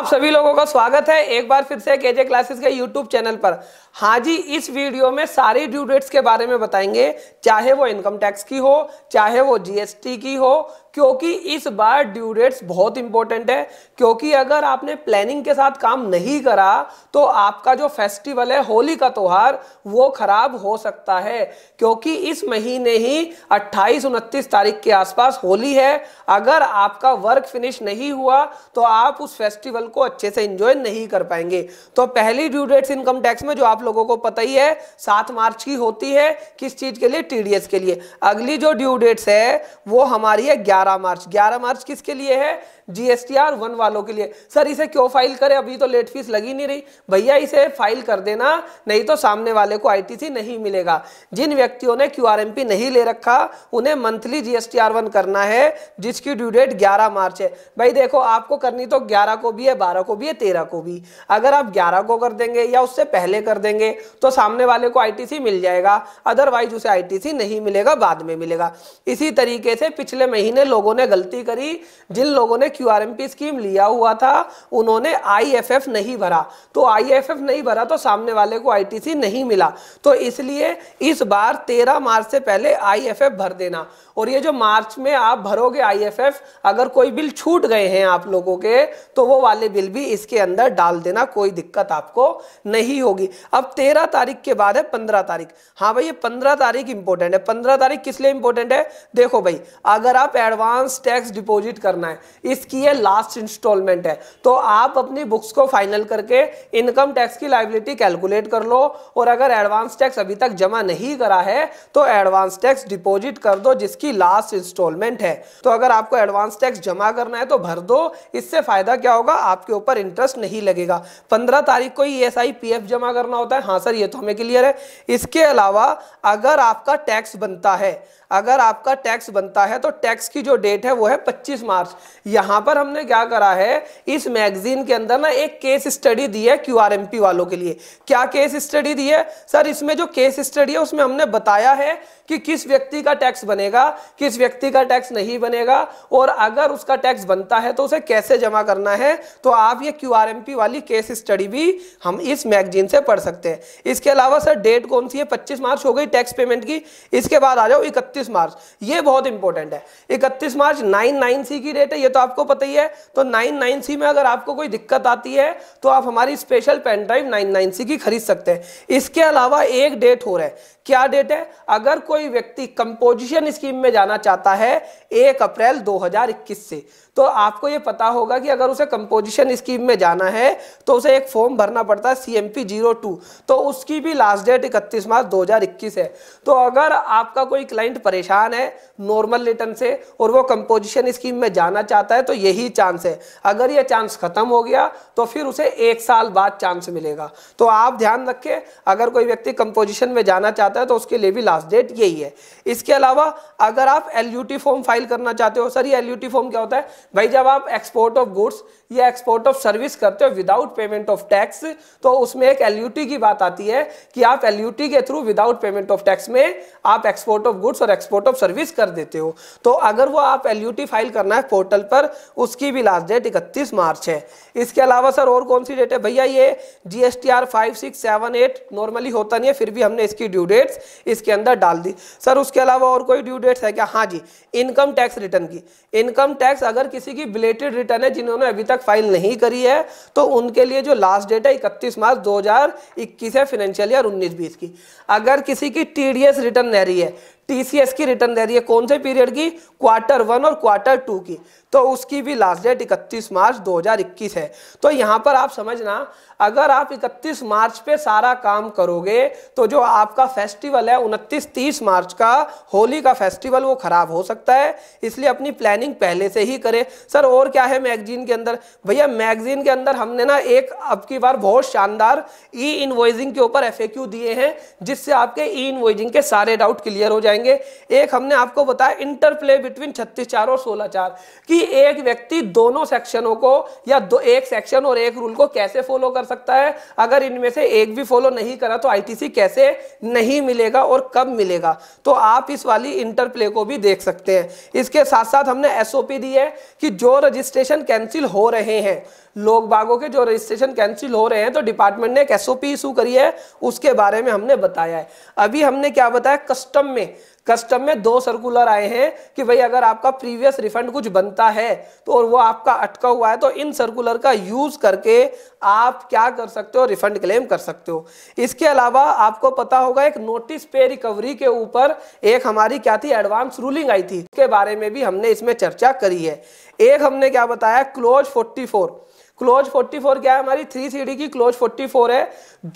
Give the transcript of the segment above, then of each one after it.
आप सभी लोगों का स्वागत है एक बार फिर से केजे क्लासेस के यूट्यूब चैनल पर हाँ जी इस वीडियो में सारी ड्यू डेट्स के बारे में बताएंगे चाहे वो इनकम टैक्स की हो चाहे वो जीएसटी की हो क्योंकि इस बार ड्यू डेट्स बहुत इंपॉर्टेंट है क्योंकि अगर आपने प्लानिंग के साथ काम नहीं करा तो आपका जो फेस्टिवल है होली का त्यौहार वो खराब हो सकता है क्योंकि इस महीने ही अट्ठाईस उनतीस तारीख के आसपास होली है अगर आपका वर्क फिनिश नहीं हुआ तो आप उस फेस्टिवल को अच्छे से इंजॉय नहीं कर पाएंगे तो पहली ड्यू डेट्स इनकम टैक्स में जो आप लोगों को पता ही है सात मार्च की होती है किस चीज के लिए टीडीएस के लिए अगली जो ड्यू डेट्स है वो हमारी है ग्यारह मार्च ग्यारह मार्च किसके लिए है जीएसटीआर वन वालों के लिए सर इसे क्यों फाइल करें अभी तो लेट फीस लगी नहीं रही भैया इसे फाइल कर देना नहीं तो सामने वाले को आईटीसी नहीं मिलेगा जिन व्यक्तियों ने क्यूआरएमपी नहीं ले रखा उन्हें मंथली जीएसटीआर वन करना है जिसकी ड्यू डेट 11 मार्च है भाई देखो आपको करनी तो 11 को भी है बारह को भी है तेरह को भी अगर आप ग्यारह को कर देंगे या उससे पहले कर देंगे तो सामने वाले को आईटीसी मिल जाएगा अदरवाइज उसे आईटीसी नहीं मिलेगा बाद में मिलेगा इसी तरीके से पिछले महीने लोगों ने गलती करी जिन लोगों ने क्यू स्कीम लिया हुआ था उन्होंने आई नहीं भरा तो आई नहीं भरा तो सामने वाले को आई नहीं मिला तो इसलिए इस बार तेरह मार्च से पहले आई भर देना और ये जो मार्च में आप भरोगे आई अगर कोई बिल छूट गए हैं आप लोगों के तो वो वाले बिल भी इसके अंदर डाल देना कोई दिक्कत आपको नहीं होगी अब तेरह तारीख के बाद है पंद्रह तारीख हाँ भाई ये पंद्रह तारीख इंपॉर्टेंट है पंद्रह तारीख किस लिए इंपॉर्टेंट है देखो भाई अगर आप एडवांस टैक्स डिपोजिट करना है इसकी ये लास्ट इंस्टॉलमेंट है तो आप अपनी बुक्स को फाइनल करके इनकम टैक्स की लाइबिलिटी कैलकुलेट कर लो और अगर एडवांस टैक्स अभी तक जमा नहीं करा है तो एडवांस टैक्स डिपोजिट कर दो जिसकी लास्ट इंस्टॉलमेंट है तो अगर आपको एडवांस टैक्स जमा करना है तो भर दो इससे फायदा क्या होगा आप आपके ऊपर इंटरेस्ट नहीं लगेगा पंद्रह तारीख को E S I P F जमा करना होता है हाँ सर ये तो हमें क्लियर है इसके अलावा अगर आपका टैक्स बनता है अगर आपका टैक्स बनता है तो टैक्स की जो डेट है वो है 25 मार्च यहां पर हमने क्या करा है इस मैगजीन के अंदर ना एक केस स्टडी दी है क्यूआरएमपी वालों के लिए क्या केस स्टडी दी है सर इसमें जो केस स्टडी है उसमें हमने बताया है कि किस व्यक्ति का टैक्स बनेगा किस व्यक्ति का टैक्स नहीं बनेगा और अगर उसका टैक्स बनता है तो उसे कैसे जमा करना है तो आप ये क्यू वाली केस स्टडी भी हम इस मैगजीन से पढ़ सकते हैं इसके अलावा सर डेट कौन सी है पच्चीस मार्च हो गई टैक्स पेमेंट की इसके बाद आ जाओ इकतीस इकतीस मार्च ये बहुत इंपॉर्टेंट है इकतीस मार्च नाइन नाइन सी की डेट है ये तो आपको पता ही है तो नाइन नाइन सी में अगर आपको कोई दिक्कत आती है तो आप हमारी special pen drive nine nine C की खरीद सकते हैं इसके अलावा एक डेट हो रहा है क्या डेट है अगर कोई व्यक्ति कंपोजिशन स्कीम में जाना चाहता है एक अप्रैल 2021 से तो आपको ये पता होगा कि अगर उसे कंपोजिशन स्कीम में जाना है तो उसे एक फॉर्म भरना पड़ता है सी पी जीरो टू तो उसकी भी लास्ट डेट इकतीस मार्च दो हज़ार इक्कीस है तो अगर आपका कोई क्लाइंट परेशान है नॉर्मल रिटर्न से और वो कंपोजिशन स्कीम में जाना चाहता है तो यही चांस है अगर ये चांस खत्म हो गया तो फिर उसे एक साल बाद चांस मिलेगा तो आप ध्यान रखें अगर कोई व्यक्ति कंपोजिशन में जाना चाहता है तो उसके लिए भी लास्ट डेट यही है इसके अलावा अगर आप एल फॉर्म फाइल करना चाहते हो सर ये एल फॉर्म क्या होता है भाई जब आप एक्सपोर्ट ऑफ गुड्स या एक्सपोर्ट ऑफ सर्विस करते हो विदाउट पेमेंट ऑफ टैक्स तो उसमें एक एलयूटी की बात आती है कि आप एलयूटी के through without payment of tax में आप एक्सपोर्ट ऑफ गुड्स और एक्सपोर्ट ऑफ सर्विस कर देते हो तो अगर वो आप एलयूटी फाइल करना है पोर्टल पर उसकी भी लास्ट डेट इकतीस मार्च है इसके अलावा सर और कौन सी डेट है भैया ये G S T R five six seven eight normally होता नहीं है फिर भी हमने इसकी ड्यू डेट्स इसके अंदर डाल दी सर उसके अलावा और कोई ड्यू डेट्स है क्या हाँ जी इनकम टैक्स रिटर्न की इनकम टैक्स अगर किसी किसी की बिलेटेड रिटर्न है जिन्होंने अभी तक फाइल नहीं करी है तो उनके लिए जो लास्ट डेट है इकतीस मार्च 2021 है फाइनेंशियल ईयर उन्नीस बीस की अगर किसी की टीडीएस रिटर्न नहीं रही है टीसीएस की रिटर्न दे रही है कौन से पीरियड की क्वार्टर वन और क्वार्टर टू की तो उसकी भी लास्ट डेट 31 मार्च 2021 है तो यहाँ पर आप समझना अगर आप 31 मार्च पे सारा काम करोगे तो जो आपका फेस्टिवल है 29 30 मार्च का होली का फेस्टिवल वो ख़राब हो सकता है इसलिए अपनी प्लानिंग पहले से ही करें सर और क्या है मैगजीन के अंदर भैया मैगजीन के अंदर हमने ना एक अब की बार बहुत शानदार ई इन्वॉइजिंग के ऊपर एफ दिए हैं जिससे आपके ई इन्वॉइजिंग के सारे डाउट क्लियर हो जाएंगे जाएंगे एक हमने आपको बताया इंटरप्ले बिटवीन छत्तीस चार और सोलह चार कि एक व्यक्ति दोनों सेक्शनों को या दो एक सेक्शन और एक रूल को कैसे फॉलो कर सकता है अगर इनमें से एक भी फॉलो नहीं करा तो आईटीसी कैसे नहीं मिलेगा और कब मिलेगा तो आप इस वाली इंटरप्ले को भी देख सकते हैं इसके साथ साथ हमने एसओपी दी है कि जो रजिस्ट्रेशन कैंसिल हो रहे हैं लोग बागों के जो रजिस्ट्रेशन कैंसिल हो रहे हैं तो डिपार्टमेंट ने एक एसओपी इशू करी है उसके बारे में हमने बताया है अभी हमने क्या बताया कस्टम में कस्टम में दो सर्कुलर आए हैं कि भाई अगर आपका प्रीवियस रिफंड कुछ बनता है तो और वो आपका अटका हुआ है तो इन सर्कुलर का यूज करके आप क्या कर सकते हो रिफंड क्लेम कर सकते हो इसके अलावा आपको पता होगा एक नोटिस पे रिकवरी के ऊपर एक हमारी क्या थी एडवांस रूलिंग आई थी के बारे में भी हमने इसमें चर्चा करी है एक हमने क्या बताया क्लोज फोर्टी फोर क्लोज 44 क्या है हमारी थ्री सी की क्लोज 44 है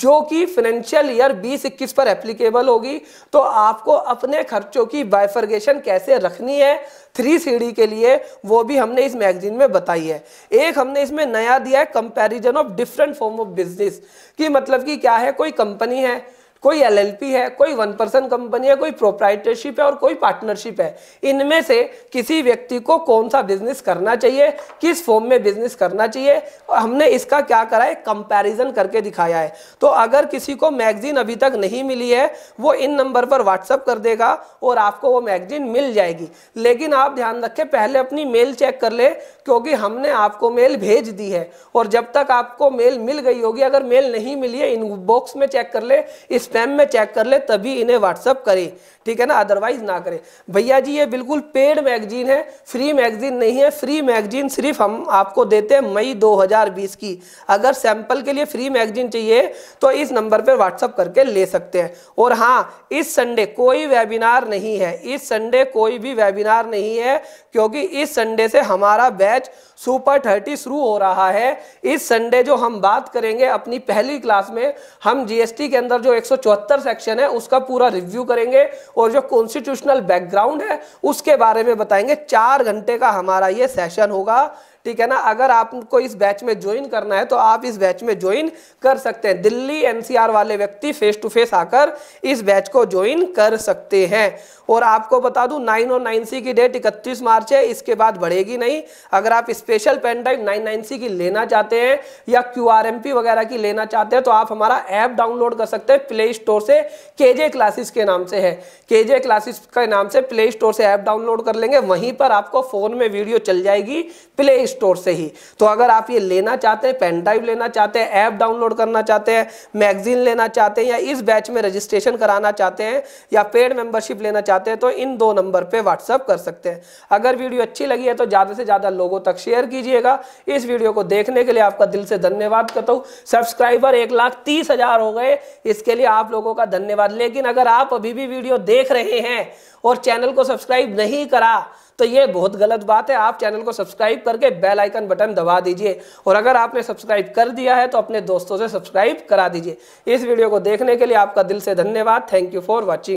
जो कि फाइनेंशियल ईयर बीस इक्कीस पर एप्लीकेबल होगी तो आपको अपने खर्चों की बाइफर्गेशन कैसे रखनी है थ्री सी के लिए वो भी हमने इस मैगजीन में बताई है एक हमने इसमें नया दिया है comparison of different form of business कि मतलब कि क्या है कोई कंपनी है कोई एलएलपी है कोई वन पर्सन कंपनी है कोई प्रोप्राइटरशिप है और कोई पार्टनरशिप है इनमें से किसी व्यक्ति को कौन सा बिजनेस करना चाहिए किस फॉर्म में बिजनेस करना चाहिए और हमने इसका क्या करा है कंपेरिजन करके दिखाया है तो अगर किसी को मैगजीन अभी तक नहीं मिली है वो इन नंबर पर व्हाट्सअप कर देगा और आपको वो मैगजीन मिल जाएगी लेकिन आप ध्यान रखें पहले अपनी मेल चेक कर ले क्योंकि हमने आपको मेल भेज दी है और जब तक आपको मेल मिल गई होगी अगर मेल नहीं मिली है बॉक्स में चेक कर ले इस स्पैम में चेक कर ले तभी इन्हें व्हाट्सअप करें ठीक है ना अदरवाइज ना करें भैया जी ये बिल्कुल पेड मैगजीन है फ्री मैगजीन नहीं है फ्री मैगजीन सिर्फ हम आपको देते हैं मई 2020 की अगर सैंपल के लिए फ्री मैगजीन चाहिए तो इस नंबर पर व्हाट्सअप करके ले सकते हैं और हाँ इस संडे कोई वेबिनार नहीं है इस संडे कोई भी वेबिनार नहीं है क्योंकि इस संडे से हमारा बैच सुपर थर्टी शुरू हो रहा है इस संडे जो हम बात करेंगे अपनी पहली क्लास में हम जीएसटी के अंदर जो एक चौहत्तर सेक्शन है उसका पूरा रिव्यू करेंगे और जो कॉन्स्टिट्यूशनल बैकग्राउंड है उसके बारे में बताएंगे चार घंटे का हमारा ये सेशन होगा ठीक है ना अगर आपको इस बैच में ज्वाइन करना है तो आप इस बैच में ज्वाइन कर सकते हैं दिल्ली एनसीआर वाले व्यक्ति फेस टू फेस आकर इस बैच को ज्वाइन कर सकते हैं और आपको बता दूं नाइन और नाइन सी की डेट इकतीस मार्च है इसके बाद बढ़ेगी नहीं अगर आप special pen drive nine nine C की लेना चाहते हैं या क्यू आर एम पी वगैरह की लेना चाहते हैं तो आप हमारा ऐप डाउनलोड कर सकते हैं प्ले स्टोर से के जे क्लासेस के नाम से है के जे क्लासेस के नाम से प्ले स्टोर से ऐप डाउनलोड कर लेंगे वहीं पर आपको फ़ोन में वीडियो चल जाएगी प्ले स्टोर से ही तो अगर आप ये लेना चाहते हैं पेन ड्राइव लेना चाहते हैं ऐप डाउनलोड करना चाहते हैं मैगजीन लेना चाहते हैं या इस बैच में रजिस्ट्रेशन कराना चाहते हैं या पेड मेंबरशिप लेना चाहते चाहते हैं तो इन दो नंबर पे व्हाट्सअप कर सकते हैं अगर वीडियो अच्छी लगी है तो ज़्यादा से ज़्यादा लोगों तक शेयर कीजिएगा इस वीडियो को देखने के लिए आपका दिल से धन्यवाद करता हूँ सब्सक्राइबर एक लाख तीस हज़ार हो गए इसके लिए आप लोगों का धन्यवाद लेकिन अगर आप अभी भी वीडियो देख रहे हैं और चैनल को सब्सक्राइब नहीं करा तो ये बहुत गलत बात है आप चैनल को सब्सक्राइब करके बेल आइकन बटन दबा दीजिए और अगर आपने सब्सक्राइब कर दिया है तो अपने दोस्तों से सब्सक्राइब करा दीजिए इस वीडियो को देखने के लिए आपका दिल से धन्यवाद थैंक यू फॉर वॉचिंग